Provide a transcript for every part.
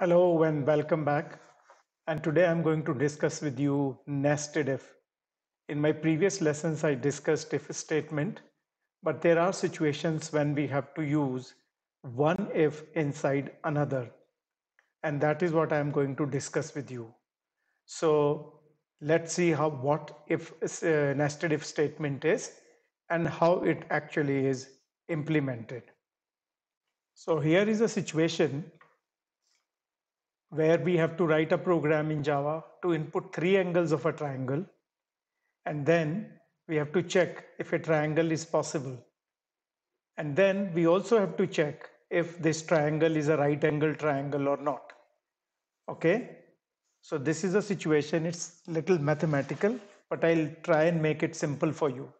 Hello and welcome back. And today I'm going to discuss with you nested if. In my previous lessons, I discussed if statement, but there are situations when we have to use one if inside another. And that is what I'm going to discuss with you. So let's see how what if uh, nested if statement is and how it actually is implemented. So here is a situation where we have to write a program in Java to input three angles of a triangle. And then we have to check if a triangle is possible. And then we also have to check if this triangle is a right angle triangle or not. Okay. So this is a situation. It's little mathematical, but I'll try and make it simple for you.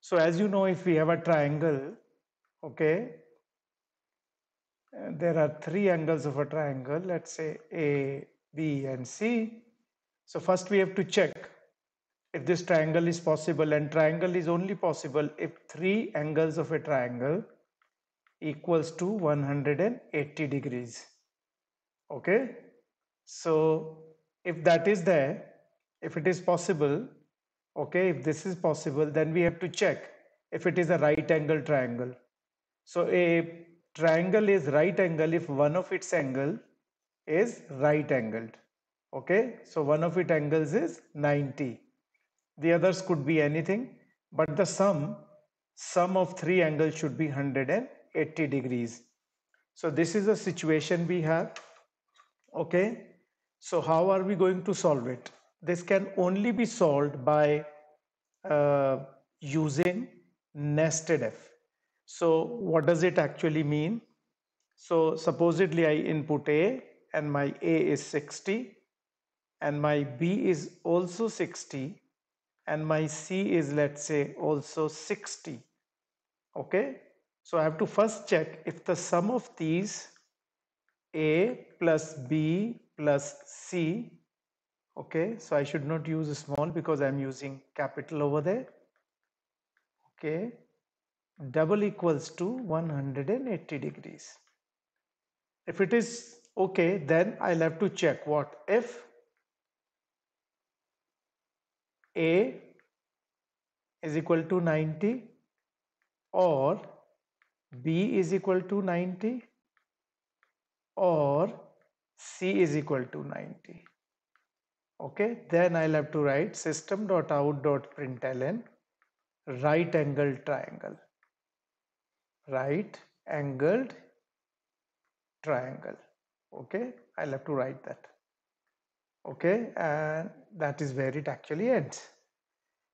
So as you know, if we have a triangle, okay, there are three angles of a triangle, let's say A, B, and C. So first we have to check if this triangle is possible and triangle is only possible if three angles of a triangle equals to 180 degrees. Okay. So if that is there, if it is possible, okay, if this is possible, then we have to check if it is a right angle triangle. So a triangle is right angle if one of its angle is right angled okay so one of its angles is 90 the others could be anything but the sum sum of three angles should be 180 degrees so this is the situation we have okay so how are we going to solve it this can only be solved by uh, using nested f so what does it actually mean? So supposedly I input A and my A is 60 and my B is also 60 and my C is let's say also 60. Okay. So I have to first check if the sum of these A plus B plus C okay so I should not use small because I'm using capital over there okay double equals to 180 degrees. If it is okay, then I'll have to check what if A is equal to 90 or B is equal to 90 or C is equal to 90. Okay, then I'll have to write system.out.println right angle triangle right angled triangle okay I'll have to write that okay and that is where it actually ends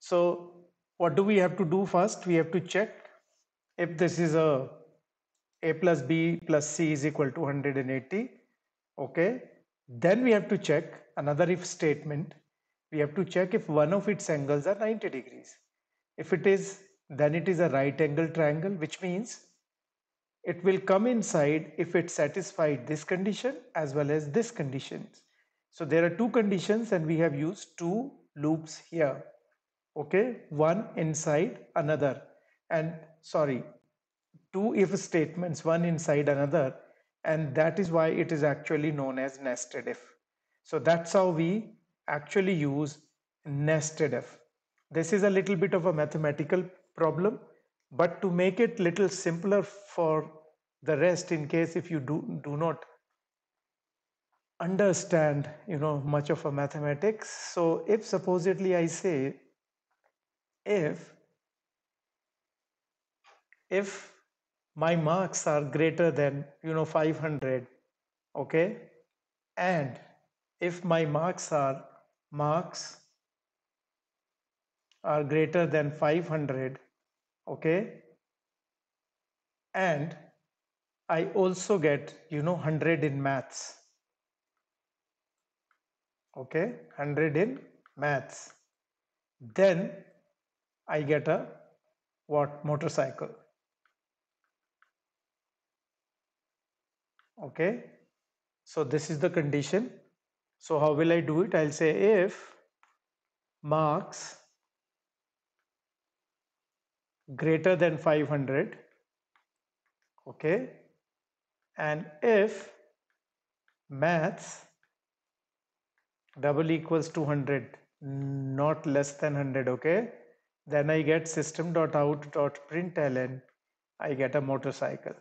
so what do we have to do first we have to check if this is a a plus b plus c is equal to 180 okay then we have to check another if statement we have to check if one of its angles are 90 degrees if it is then it is a right angle triangle which means it will come inside if it satisfied this condition as well as this condition. So there are two conditions and we have used two loops here. Okay, one inside another and sorry, two if statements, one inside another and that is why it is actually known as nested if. So that's how we actually use nested if. This is a little bit of a mathematical problem but to make it little simpler for the rest in case if you do do not understand you know much of a mathematics so if supposedly i say if if my marks are greater than you know 500 okay and if my marks are marks are greater than 500 okay and i also get you know 100 in maths okay 100 in maths then i get a what motorcycle okay so this is the condition so how will i do it i'll say if marks greater than 500 okay and if maths double equals 200 not less than 100 okay then i get system dot out dot println i get a motorcycle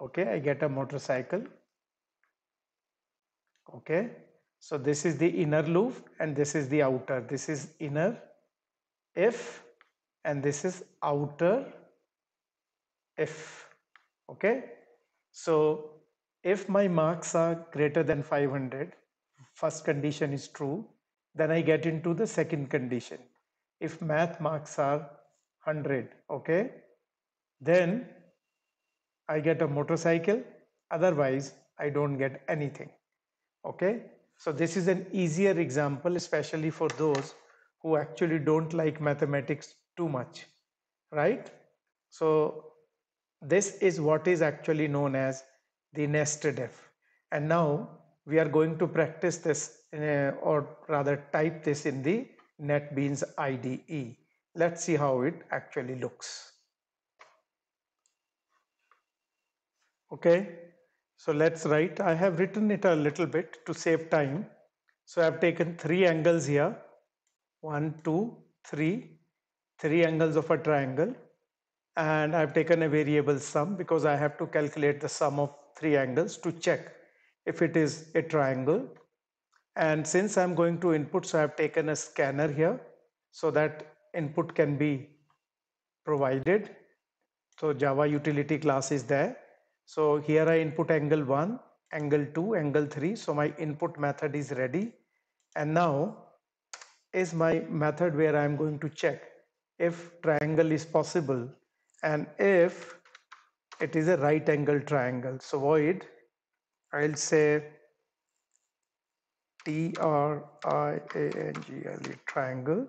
okay i get a motorcycle okay so this is the inner loop and this is the outer this is inner if and this is outer If okay so if my marks are greater than 500 first condition is true then I get into the second condition if math marks are 100 okay then I get a motorcycle otherwise I don't get anything okay so this is an easier example especially for those who actually don't like mathematics too much, right? So this is what is actually known as the nested if. And now we are going to practice this or rather type this in the NetBeans IDE. Let's see how it actually looks. Okay, so let's write. I have written it a little bit to save time. So I've taken three angles here one, two, three, three angles of a triangle. And I've taken a variable sum because I have to calculate the sum of three angles to check if it is a triangle. And since I'm going to input, so I've taken a scanner here so that input can be provided. So Java utility class is there. So here I input angle 1, angle 2, angle 3. So my input method is ready. And now is my method where I'm going to check if triangle is possible and if it is a right angle triangle. So void, I'll say T R I A N G L E triangle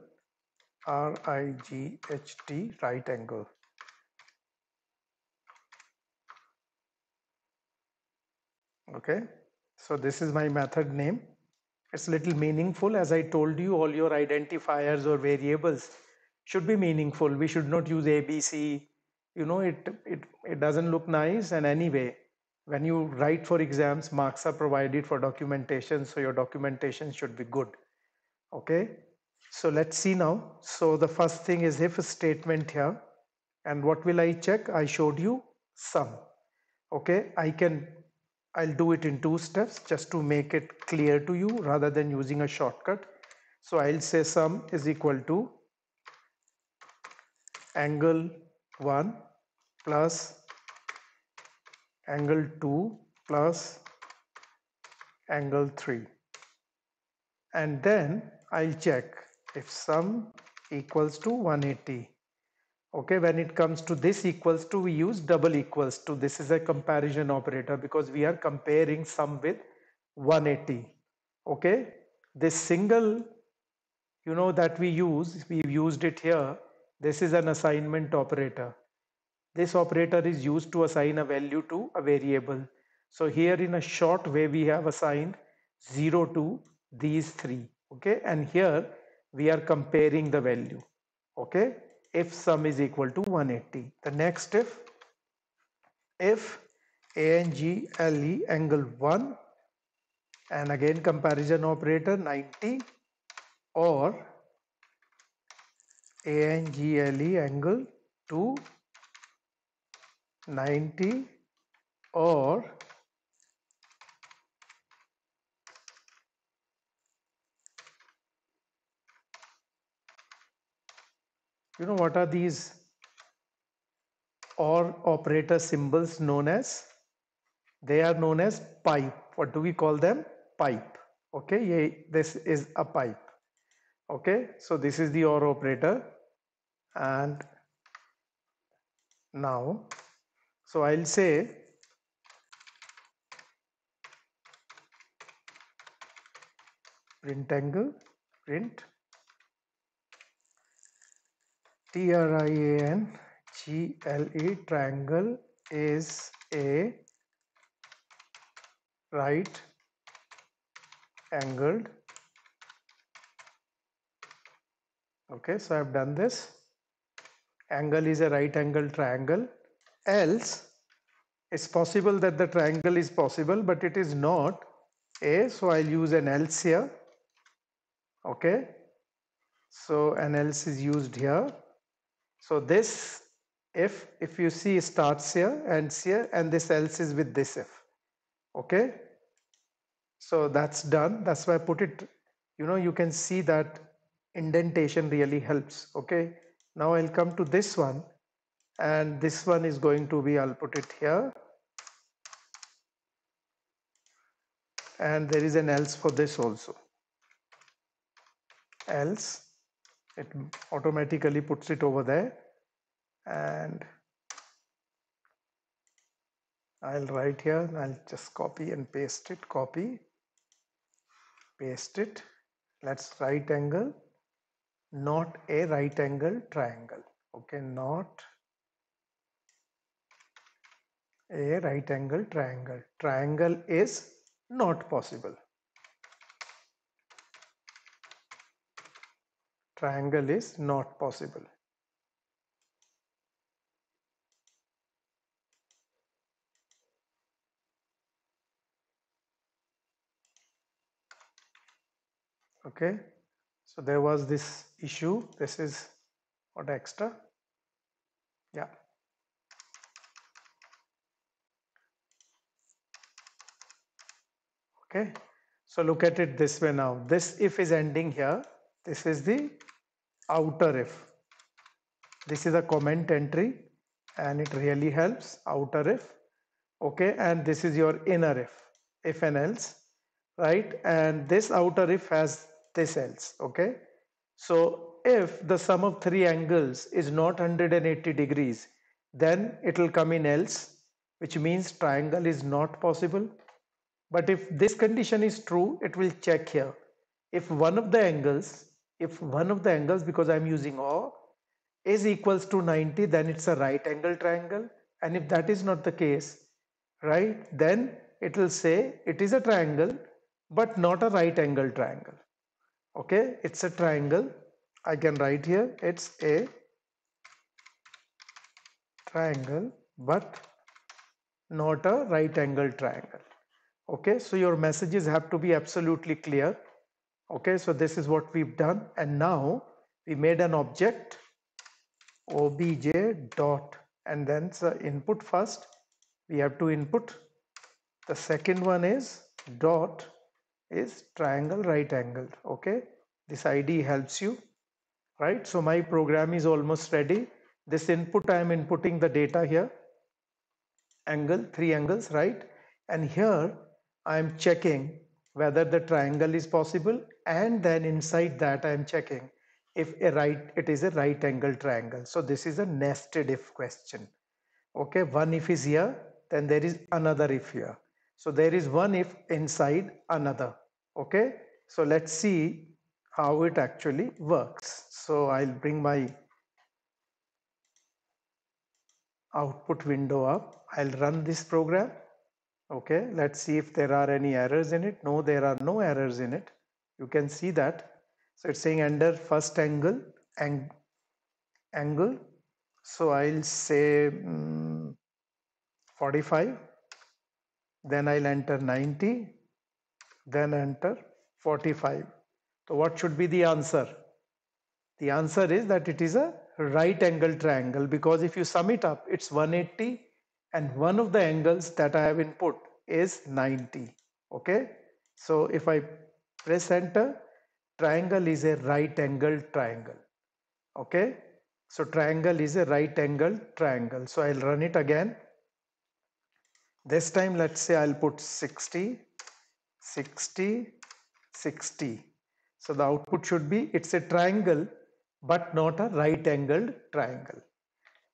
R I G H T right angle. Okay, so this is my method name it's little meaningful. As I told you, all your identifiers or variables should be meaningful. We should not use ABC. You know, it, it, it doesn't look nice. And anyway, when you write for exams, marks are provided for documentation. So your documentation should be good. Okay. So let's see now. So the first thing is if statement here. And what will I check? I showed you sum. Okay. I can I'll do it in two steps just to make it clear to you rather than using a shortcut. So I'll say sum is equal to angle 1 plus angle 2 plus angle 3 and then I'll check if sum equals to 180 okay when it comes to this equals to we use double equals to this is a comparison operator because we are comparing sum with 180 okay this single you know that we use we've used it here this is an assignment operator this operator is used to assign a value to a variable so here in a short way we have assigned 0 to these three okay and here we are comparing the value okay if sum is equal to 180 the next if if angle angle 1 and again comparison operator 90 or angle angle 2 90 or you know what are these or operator symbols known as they are known as pipe what do we call them pipe okay yeah, this is a pipe okay so this is the or operator and now so I'll say print angle print TRIAN triangle is a right angled okay so I've done this angle is a right angle triangle else it's possible that the triangle is possible but it is not a so I'll use an else here okay so an else is used here so this if, if you see starts here, ends here and this else is with this if. Okay. So that's done. That's why I put it, you know, you can see that indentation really helps. Okay. Now I'll come to this one and this one is going to be, I'll put it here. And there is an else for this also. Else it automatically puts it over there and I'll write here I'll just copy and paste it copy paste it let's right angle not a right angle triangle okay not a right angle triangle triangle is not possible triangle is not possible. Okay, so there was this issue. This is what extra. Yeah. Okay, so look at it this way now. This if is ending here. This is the outer if. This is a comment entry and it really helps outer if. Okay, and this is your inner if, if and else, right? And this outer if has this else, okay? So if the sum of three angles is not 180 degrees, then it will come in else, which means triangle is not possible. But if this condition is true, it will check here. If one of the angles if one of the angles because I'm using O is equals to 90 then it's a right angle triangle and if that is not the case right then it will say it is a triangle but not a right angle triangle okay it's a triangle I can write here it's a triangle but not a right angle triangle okay so your messages have to be absolutely clear okay so this is what we've done and now we made an object obj dot and then the input first we have to input the second one is dot is triangle right angle okay this id helps you right so my program is almost ready this input i am inputting the data here angle three angles right and here i am checking whether the triangle is possible and then inside that I am checking if a right it is a right angle triangle. So this is a nested if question. Okay, one if is here, then there is another if here. So there is one if inside another. Okay, so let's see how it actually works. So I'll bring my output window up. I'll run this program. Okay, let's see if there are any errors in it. No, there are no errors in it. You can see that. So it's saying under first angle, ang angle. So I'll say um, 45. Then I'll enter 90. Then enter 45. So what should be the answer? The answer is that it is a right angle triangle because if you sum it up, it's 180 and one of the angles that I have input is 90 okay so if I press enter triangle is a right angle triangle okay so triangle is a right angle triangle so I'll run it again this time let's say I'll put 60 60 60 so the output should be it's a triangle but not a right angled triangle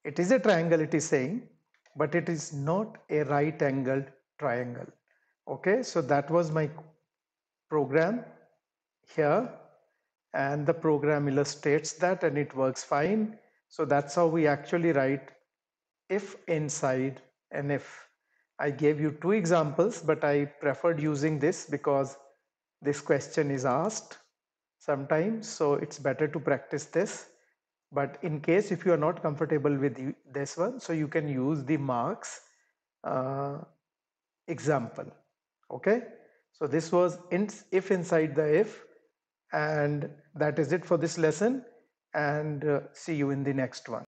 it is a triangle it is saying but it is not a right angled triangle okay so that was my program here and the program illustrates that and it works fine so that's how we actually write if inside and if I gave you two examples but I preferred using this because this question is asked sometimes so it's better to practice this but in case if you are not comfortable with this one so you can use the marks uh, example okay so this was in, if inside the if and that is it for this lesson and uh, see you in the next one